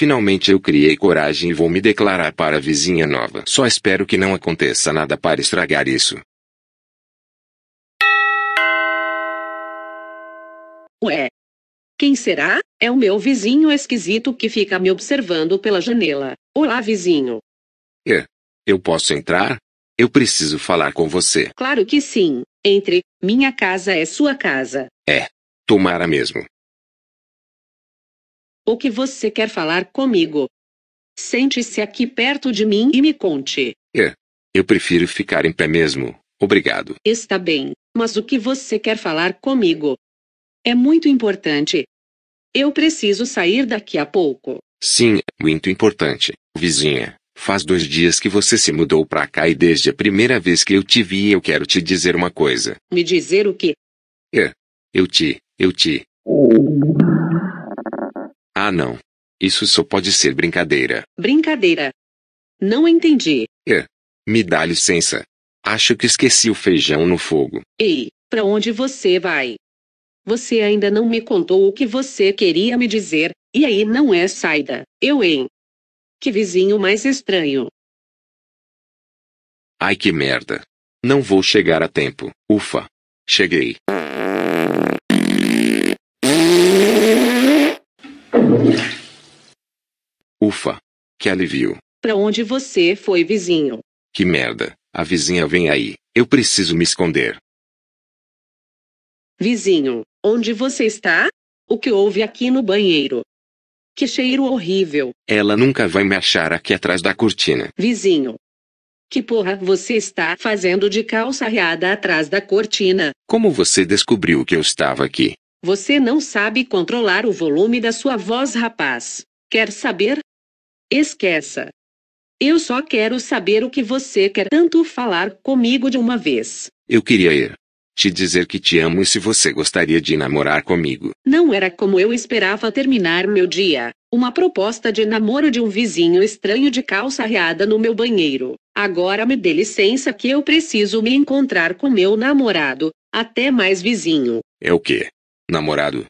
Finalmente eu criei coragem e vou me declarar para a vizinha nova. Só espero que não aconteça nada para estragar isso. Ué. Quem será? É o meu vizinho esquisito que fica me observando pela janela. Olá, vizinho. É. Eu posso entrar? Eu preciso falar com você. Claro que sim. Entre. Minha casa é sua casa. É. Tomara mesmo o que você quer falar comigo. Sente-se aqui perto de mim e me conte. É. Eu prefiro ficar em pé mesmo. Obrigado. Está bem, mas o que você quer falar comigo? É muito importante. Eu preciso sair daqui a pouco. Sim, muito importante. Vizinha, faz dois dias que você se mudou pra cá e desde a primeira vez que eu te vi eu quero te dizer uma coisa. Me dizer o quê? É. Eu te, eu te. Oh. Ah não. Isso só pode ser brincadeira. Brincadeira. Não entendi. É. Me dá licença. Acho que esqueci o feijão no fogo. Ei, para onde você vai? Você ainda não me contou o que você queria me dizer, e aí não é saída. Eu, hein? Que vizinho mais estranho. Ai que merda. Não vou chegar a tempo. Ufa. Cheguei. Ufa! Que alívio! Pra onde você foi, vizinho? Que merda! A vizinha vem aí. Eu preciso me esconder. Vizinho, onde você está? O que houve aqui no banheiro? Que cheiro horrível. Ela nunca vai me achar aqui atrás da cortina. Vizinho. Que porra você está fazendo de calça riada atrás da cortina? Como você descobriu que eu estava aqui? Você não sabe controlar o volume da sua voz, rapaz. Quer saber? Esqueça. Eu só quero saber o que você quer tanto falar comigo de uma vez. Eu queria ir. Te dizer que te amo e se você gostaria de namorar comigo. Não era como eu esperava terminar meu dia. Uma proposta de namoro de um vizinho estranho de calça arreada no meu banheiro. Agora me dê licença que eu preciso me encontrar com meu namorado. Até mais, vizinho. É o quê? Namorado?